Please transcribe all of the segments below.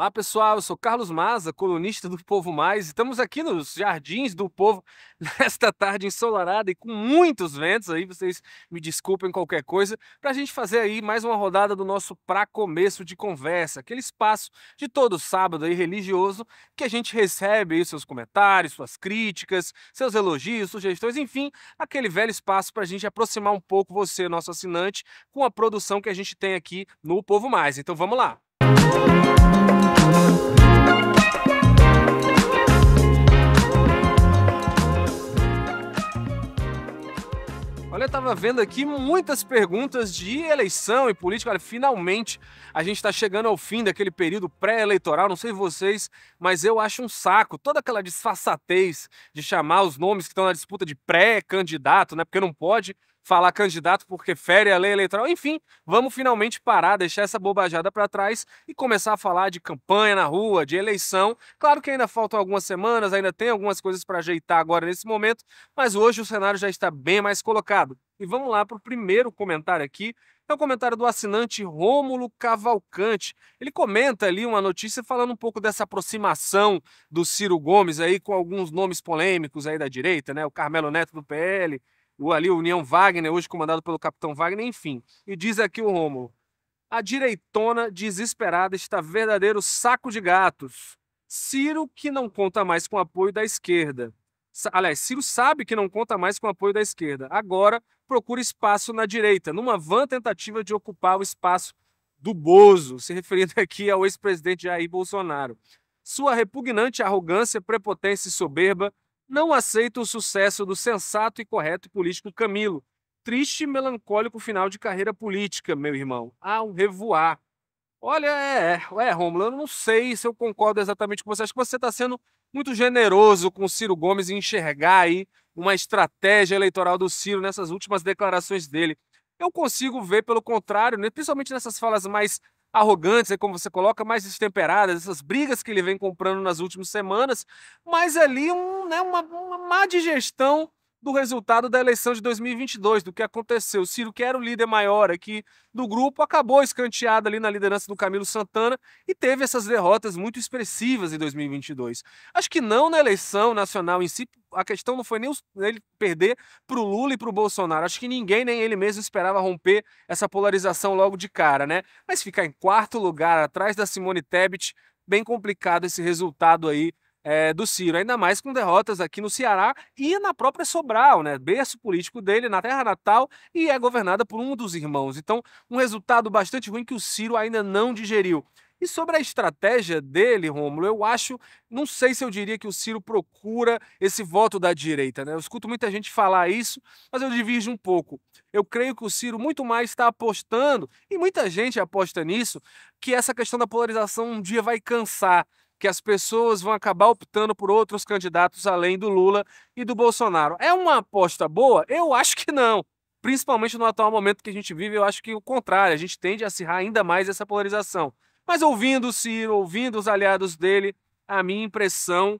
Olá pessoal, eu sou Carlos Maza, colunista do Povo Mais. Estamos aqui nos Jardins do Povo nesta tarde ensolarada e com muitos ventos aí, vocês me desculpem qualquer coisa, para a gente fazer aí mais uma rodada do nosso Pra Começo de Conversa, aquele espaço de todo sábado aí religioso que a gente recebe aí seus comentários, suas críticas, seus elogios, sugestões, enfim, aquele velho espaço para a gente aproximar um pouco você, nosso assinante, com a produção que a gente tem aqui no Povo Mais. Então vamos lá! Música Olha, eu estava vendo aqui muitas perguntas de eleição e política. Olha, finalmente a gente está chegando ao fim daquele período pré-eleitoral. Não sei vocês, mas eu acho um saco toda aquela disfarçatez de chamar os nomes que estão na disputa de pré-candidato, né? Porque não pode falar candidato porque fere a lei eleitoral. Enfim, vamos finalmente parar, deixar essa bobajada para trás e começar a falar de campanha na rua, de eleição. Claro que ainda faltam algumas semanas, ainda tem algumas coisas para ajeitar agora nesse momento, mas hoje o cenário já está bem mais colocado. E vamos lá para o primeiro comentário aqui. É o um comentário do assinante Rômulo Cavalcante. Ele comenta ali uma notícia falando um pouco dessa aproximação do Ciro Gomes aí com alguns nomes polêmicos aí da direita, né? O Carmelo Neto do PL, o, ali, União Wagner, hoje comandado pelo capitão Wagner, enfim. E diz aqui o Rômulo: a direitona desesperada está verdadeiro saco de gatos. Ciro que não conta mais com o apoio da esquerda. Aliás, Ciro sabe que não conta mais com o apoio da esquerda. Agora procura espaço na direita, numa vã tentativa de ocupar o espaço do Bozo, se referindo aqui ao ex-presidente Jair Bolsonaro. Sua repugnante arrogância, prepotência e soberba não aceita o sucesso do sensato e correto político Camilo. Triste e melancólico final de carreira política, meu irmão. Ao revoar. Olha, é, é, Romulo, eu não sei se eu concordo exatamente com você. Acho que você está sendo muito generoso com o Ciro Gomes em enxergar aí uma estratégia eleitoral do Ciro nessas últimas declarações dele. Eu consigo ver, pelo contrário, né, principalmente nessas falas mais arrogantes, aí como você coloca, mais destemperadas, essas brigas que ele vem comprando nas últimas semanas, mas ali um, né, uma, uma má digestão do resultado da eleição de 2022, do que aconteceu. O Ciro, que era o líder maior aqui do grupo, acabou escanteado ali na liderança do Camilo Santana e teve essas derrotas muito expressivas em 2022. Acho que não na eleição nacional em si, a questão não foi nem ele perder para o Lula e para o Bolsonaro. Acho que ninguém, nem ele mesmo, esperava romper essa polarização logo de cara, né? Mas ficar em quarto lugar, atrás da Simone Tebet, bem complicado esse resultado aí é, do Ciro, ainda mais com derrotas aqui no Ceará e na própria Sobral, né? Berço político dele na terra natal e é governada por um dos irmãos. Então, um resultado bastante ruim que o Ciro ainda não digeriu. E sobre a estratégia dele, Rômulo, eu acho, não sei se eu diria que o Ciro procura esse voto da direita, né? Eu escuto muita gente falar isso, mas eu divirjo um pouco. Eu creio que o Ciro muito mais está apostando, e muita gente aposta nisso, que essa questão da polarização um dia vai cansar que as pessoas vão acabar optando por outros candidatos além do Lula e do Bolsonaro. É uma aposta boa? Eu acho que não. Principalmente no atual momento que a gente vive, eu acho que o contrário, a gente tende a acirrar ainda mais essa polarização. Mas ouvindo o Ciro, ouvindo os aliados dele, a minha impressão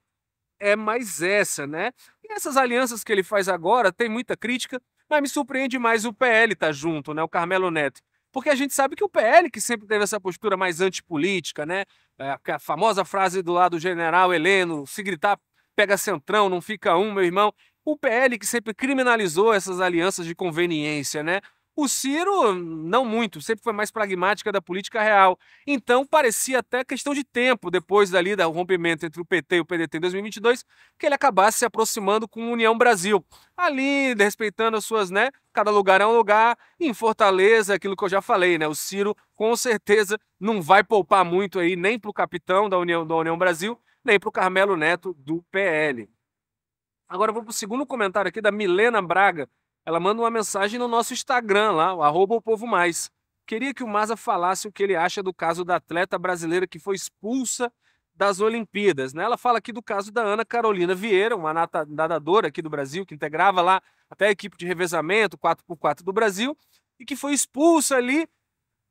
é mais essa, né? E essas alianças que ele faz agora, tem muita crítica, mas me surpreende mais o PL tá junto, né? O Carmelo Neto. Porque a gente sabe que o PL, que sempre teve essa postura mais antipolítica, né? É, a famosa frase do lado do general Heleno: se gritar, pega centrão, não fica um, meu irmão. O PL que sempre criminalizou essas alianças de conveniência, né? O Ciro, não muito, sempre foi mais pragmática da política real. Então, parecia até questão de tempo, depois dali do rompimento entre o PT e o PDT em 2022, que ele acabasse se aproximando com a União Brasil. Ali, respeitando as suas, né? Cada lugar é um lugar. Em Fortaleza, aquilo que eu já falei, né? O Ciro, com certeza, não vai poupar muito aí, nem para o capitão da União, da União Brasil, nem para o Carmelo Neto do PL. Agora, vou para o segundo comentário aqui da Milena Braga ela manda uma mensagem no nosso Instagram lá, o arroba o povo mais. Queria que o Maza falasse o que ele acha do caso da atleta brasileira que foi expulsa das Olimpíadas. Né? Ela fala aqui do caso da Ana Carolina Vieira, uma nadadora aqui do Brasil, que integrava lá até a equipe de revezamento 4x4 do Brasil, e que foi expulsa ali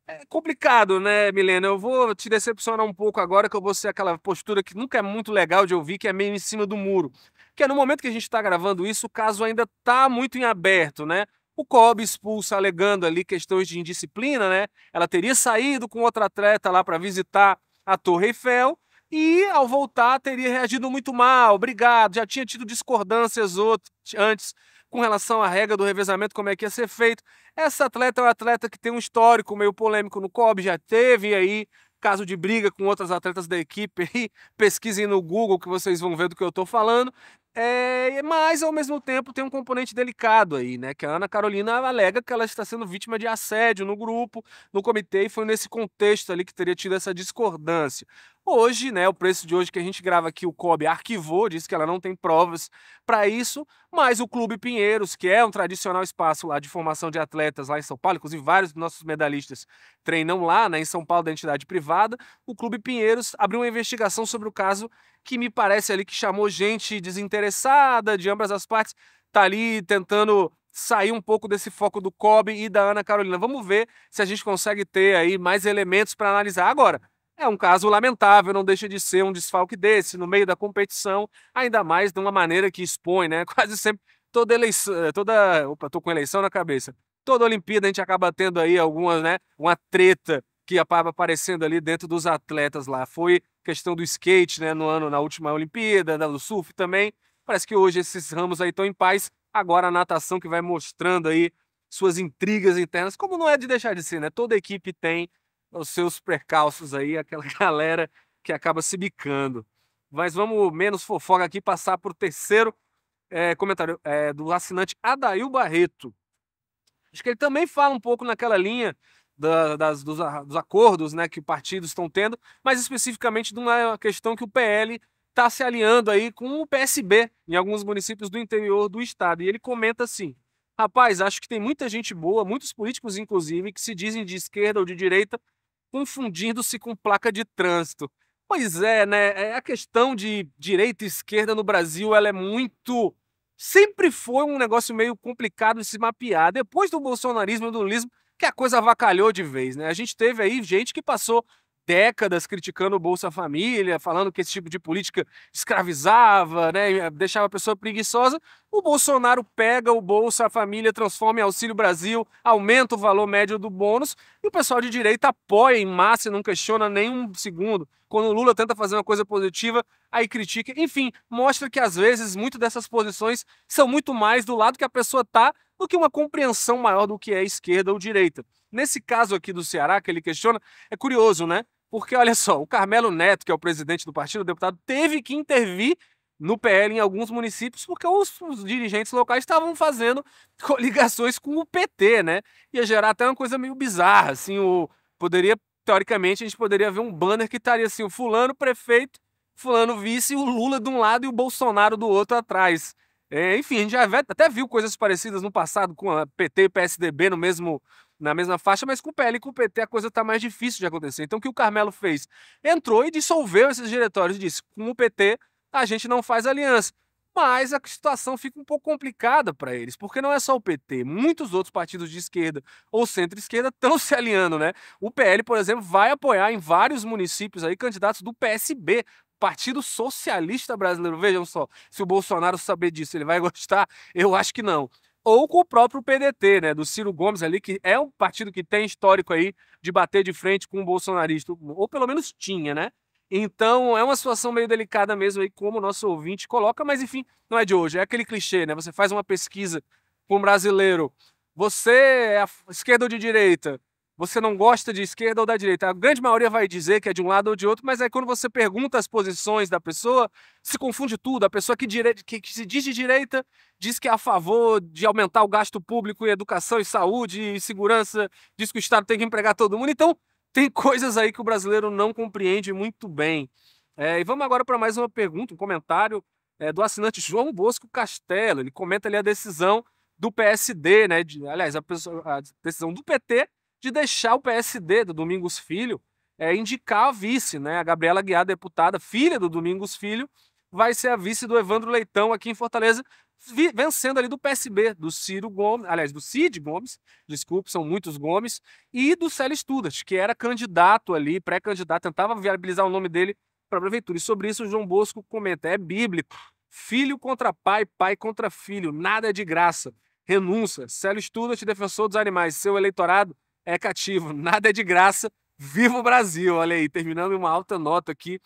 é complicado, né, Milena? Eu vou te decepcionar um pouco agora, que eu vou ser aquela postura que nunca é muito legal de ouvir, que é meio em cima do muro que no momento que a gente está gravando isso, o caso ainda está muito em aberto, né? O Kobe expulsa, alegando ali questões de indisciplina, né? Ela teria saído com outra atleta lá para visitar a Torre Eiffel e, ao voltar, teria reagido muito mal, obrigado, já tinha tido discordâncias outros, antes com relação à regra do revezamento, como é que ia ser feito. Essa atleta é uma atleta que tem um histórico meio polêmico no Kobe, já teve aí caso de briga com outras atletas da equipe pesquisem no Google que vocês vão ver do que eu estou falando. É, mas, ao mesmo tempo, tem um componente delicado aí, né? Que a Ana Carolina alega que ela está sendo vítima de assédio no grupo, no comitê, e foi nesse contexto ali que teria tido essa discordância. Hoje, né, o preço de hoje que a gente grava aqui, o COB arquivou, disse que ela não tem provas para isso, mas o Clube Pinheiros, que é um tradicional espaço lá de formação de atletas lá em São Paulo, inclusive vários dos nossos medalhistas treinam lá, né, em São Paulo, da entidade privada, o Clube Pinheiros abriu uma investigação sobre o caso que me parece ali que chamou gente desinteressada de ambas as partes, tá ali tentando sair um pouco desse foco do Kobe e da Ana Carolina. Vamos ver se a gente consegue ter aí mais elementos para analisar agora. É um caso lamentável, não deixa de ser um desfalque desse no meio da competição, ainda mais de uma maneira que expõe, né? Quase sempre toda eleição, eh, toda, opa, tô com eleição na cabeça. Toda Olimpíada a gente acaba tendo aí algumas, né, uma treta que acaba aparecendo ali dentro dos atletas lá. Foi questão do skate, né, no ano, na última Olimpíada, né, do surf também. Parece que hoje esses ramos aí estão em paz. Agora a natação que vai mostrando aí suas intrigas internas, como não é de deixar de ser, né? Toda equipe tem os seus percalços aí, aquela galera que acaba se bicando. Mas vamos menos fofoca aqui, passar para o terceiro é, comentário é, do assinante Adail Barreto. Acho que ele também fala um pouco naquela linha da, das, dos, ah, dos, acordos né, que partidos estão tendo, mas especificamente de é uma questão que o PL está se alinhando aí com o PSB em alguns municípios do interior do estado. E ele comenta assim: rapaz, acho que tem muita gente boa, muitos políticos inclusive, que se dizem de esquerda ou de direita, confundindo-se com placa de trânsito. Pois é, né? É, a questão de direita e esquerda no Brasil ela é muito. Sempre foi um negócio meio complicado de se mapear. Depois do bolsonarismo e do lulismo, que a coisa avacalhou de vez, né? A gente teve aí gente que passou décadas criticando o Bolsa Família, falando que esse tipo de política escravizava, né, eh, deixava a pessoa preguiçosa. O Bolsonaro pega o Bolsa Família, transforma em Auxílio Brasil, aumenta o valor médio do bônus e o pessoal de direita apoia em massa e não questiona nem um segundo. Quando o Lula tenta fazer uma coisa positiva, aí critica. Enfim, mostra que às vezes muitas dessas posições são muito mais do lado que a pessoa tá do que uma compreensão maior do que é esquerda ou direita. Nesse caso aqui do Ceará, que ele questiona, é curioso, né? Porque, olha só, o Carmelo Neto, que é o presidente do partido, o deputado, teve que intervir no PL em alguns municípios, porque os, os, dirigentes locais estavam fazendo coligações com o PT, né? Ia gerar até uma coisa meio bizarra, assim, o, poderia, teoricamente, a gente poderia ver um banner que estaria assim, o fulano prefeito, fulano vice, o Lula de um lado e o Bolsonaro do outro atrás. É, enfim, a gente já até viu coisas parecidas no passado com a PT e PSDB no mesmo na mesma faixa, mas com o PL e com o PT a coisa está mais difícil de acontecer. Então o que o Carmelo fez? Entrou e dissolveu esses diretórios e disse: com o PT a gente não faz aliança. Mas a situação fica um pouco complicada para eles, porque não é só o PT, muitos outros partidos de esquerda ou centro-esquerda estão se alinhando, né? O PL, por exemplo, vai apoiar em vários municípios aí candidatos do PSB Partido Socialista Brasileiro. Vejam só, se o Bolsonaro saber disso, ele vai gostar? Eu acho que não ou com o próprio PDT, né, do Ciro Gomes ali, que é um partido que tem histórico aí de bater de frente com o bolsonarista, ou pelo menos tinha, né? Então é uma situação meio delicada mesmo aí, como o nosso ouvinte coloca, mas enfim, não é de hoje, é aquele clichê, né? Você faz uma pesquisa com um brasileiro, você é esquerda ou de direita? você não gosta de esquerda ou da direita. A grande maioria vai dizer que é de um lado ou de outro, mas aí é quando você pergunta as posições da pessoa, se confunde tudo. A pessoa que, dire... que, se diz de direita diz que é a favor de aumentar o gasto público em educação e saúde e segurança, diz que o Estado tem que empregar todo mundo. Então, tem coisas aí que o brasileiro não compreende muito bem. É, e vamos agora para mais uma pergunta, um comentário é, do assinante João Bosco Castelo. Ele comenta ali a decisão do PSD, né? De, aliás, a, pessoa, a decisão do PT de deixar o PSD do Domingos Filho é, indicar a vice, né? A Gabriela Guiar, deputada, filha do Domingos Filho, vai ser a vice do Evandro Leitão aqui em Fortaleza, vencendo ali do PSB, do Ciro Gomes, aliás, do Cid Gomes, desculpe, são muitos Gomes, e do Célio Studart, que era candidato ali, pré-candidato, tentava viabilizar o nome dele para a prefeitura. E sobre isso o João Bosco comenta, é bíblico, filho contra pai, pai contra filho, nada é de graça, renúncia. Célio Studart, defensor dos animais, seu eleitorado é cativo, nada é de graça. Viva o Brasil! Olha aí, terminando em uma alta nota aqui,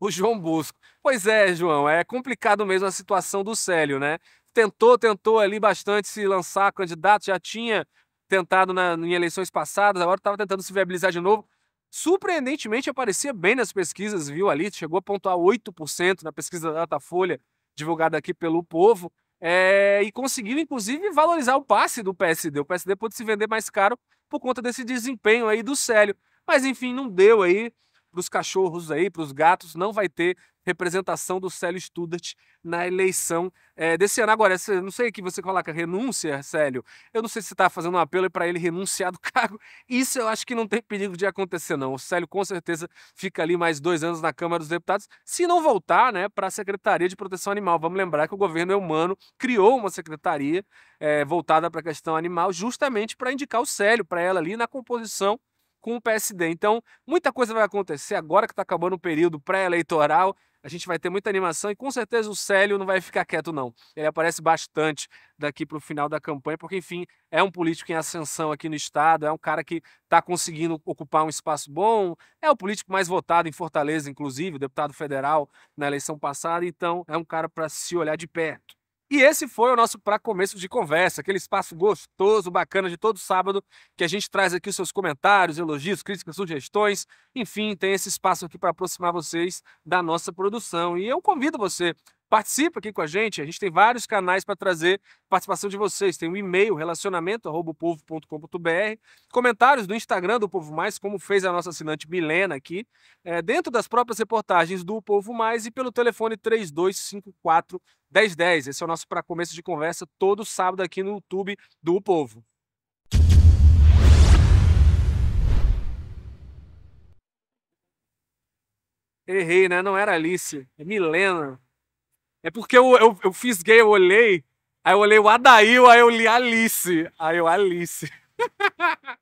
o João Bosco. Pois é, João, é complicado mesmo a situação do Célio, né? Tentou, tentou ali bastante se lançar candidato, já tinha tentado na, em eleições passadas, agora estava tentando se viabilizar de novo. Surpreendentemente, aparecia bem nas pesquisas, viu ali? Chegou a pontuar 8% na pesquisa da Datafolha, divulgada aqui pelo Povo. É, e conseguiu, inclusive, valorizar o passe do PSD. O PSD pôde se vender mais caro por conta desse desempenho aí do Célio. Mas, enfim, não deu aí para os cachorros aí, para os gatos, não vai ter representação do Célio Studart na eleição é, desse ano. Agora, eu não sei o que você coloca, renúncia, Célio. Eu não sei se você está fazendo um apelo para ele renunciar do cargo. Isso eu acho que não tem perigo de acontecer, não. O Célio com certeza fica ali mais dois anos na Câmara dos Deputados, se não voltar né, para a Secretaria de Proteção Animal. Vamos lembrar que o governo humano criou uma secretaria é, voltada para a questão animal justamente para indicar o Célio para ela ali na composição com o PSD. Então, muita coisa vai acontecer agora que está acabando o período pré-eleitoral a gente vai ter muita animação e com certeza o Célio não vai ficar quieto, não. Ele aparece bastante daqui para o final da campanha, porque, enfim, é um político em ascensão aqui no Estado, é um cara que está conseguindo ocupar um espaço bom, é o político mais votado em Fortaleza, inclusive, deputado federal na eleição passada, então é um cara para se olhar de perto. E esse foi o nosso para começo de conversa, aquele espaço gostoso, bacana de todo sábado, que a gente traz aqui os seus comentários, elogios, críticas, sugestões, enfim, tem esse espaço aqui para aproximar vocês da nossa produção. E eu convido você Participa aqui com a gente, a gente tem vários canais para trazer participação de vocês. Tem o um e-mail relacionamento@povo.com.br, comentários do Instagram do Povo Mais, como fez a nossa assinante Milena aqui, é, dentro das próprias reportagens do Povo Mais e pelo telefone 3254 1010. Esse é o nosso para começo de conversa todo sábado aqui no YouTube do Povo. Errei, né? Não era Alice, é Milena. É porque eu, eu, eu fiz gay, eu olhei, aí eu olhei o Adail, aí eu li Alice. Aí eu, Alice.